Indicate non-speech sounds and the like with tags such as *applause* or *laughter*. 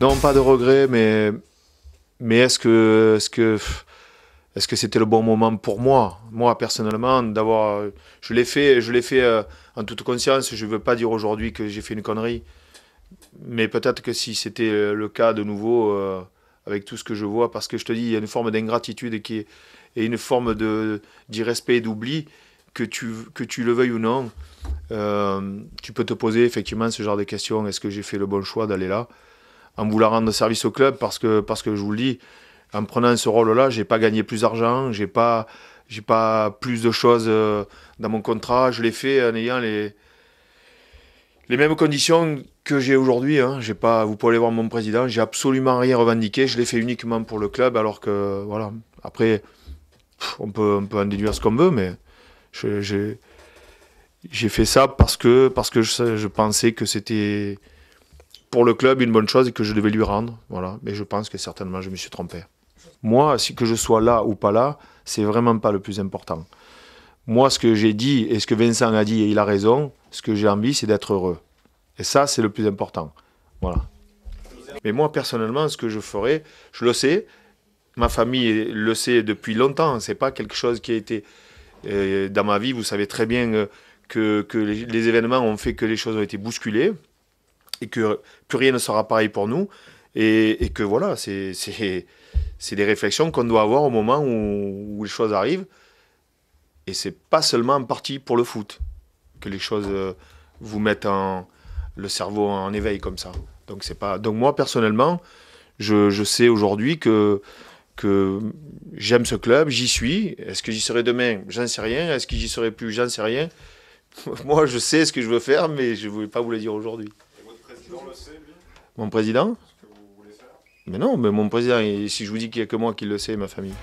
Non, pas de regret, mais, mais est-ce que est c'était le bon moment pour moi, moi personnellement, d'avoir je l'ai fait, je fait euh, en toute conscience. Je ne veux pas dire aujourd'hui que j'ai fait une connerie, mais peut-être que si c'était le cas de nouveau euh, avec tout ce que je vois, parce que je te dis, il y a une forme d'ingratitude qui est, et une forme d'irrespect et d'oubli que tu que tu le veuilles ou non. Euh, tu peux te poser effectivement ce genre de questions. Est-ce que j'ai fait le bon choix d'aller là? en voulant rendre service au club parce que, parce que je vous le dis, en prenant ce rôle-là, je n'ai pas gagné plus d'argent, j'ai pas, j'ai pas plus de choses euh, dans mon contrat. Je l'ai fait en ayant les, les mêmes conditions que j'ai aujourd'hui. Hein. J'ai pas, vous pouvez aller voir mon président, j'ai absolument rien revendiqué. Je l'ai fait uniquement pour le club, alors que voilà. Après, on peut, on peut en déduire ce qu'on veut, mais j'ai fait ça parce que, parce que je pensais que c'était pour le club une bonne chose et que je devais lui rendre. Voilà. Mais je pense que certainement je me suis trompé. Moi, si que je sois là ou pas là, c'est vraiment pas le plus important. Moi, ce que j'ai dit et ce que Vincent a dit, et il a raison, ce que j'ai envie, c'est d'être heureux. Et ça, c'est le plus important. Voilà. Mais moi, personnellement, ce que je ferais, je le sais, ma famille le sait depuis longtemps, c'est pas quelque chose qui a été euh, dans ma vie, vous savez très bien euh, que les événements ont fait que les choses ont été bousculées, et que plus rien ne sera pareil pour nous. Et, que voilà, c'est des réflexions qu'on doit avoir au moment où, les choses arrivent. Et c'est pas seulement en partie pour le foot que les choses euh, vous mettent en, le cerveau en éveil comme ça. Donc c'est pas. Donc moi personnellement, je, sais aujourd'hui que que j'aime ce club, j'y suis. Est-ce que j'y serai demain J'en sais rien. Est-ce que j'y serai plus J'en sais rien. *laughs* Moi, je sais ce que je veux faire, mais je ne voulais pas vous le dire aujourd'hui. Mon président Mais non, mais mon président, si je vous dis qu'il n'y a que moi qui le sais, ma famille.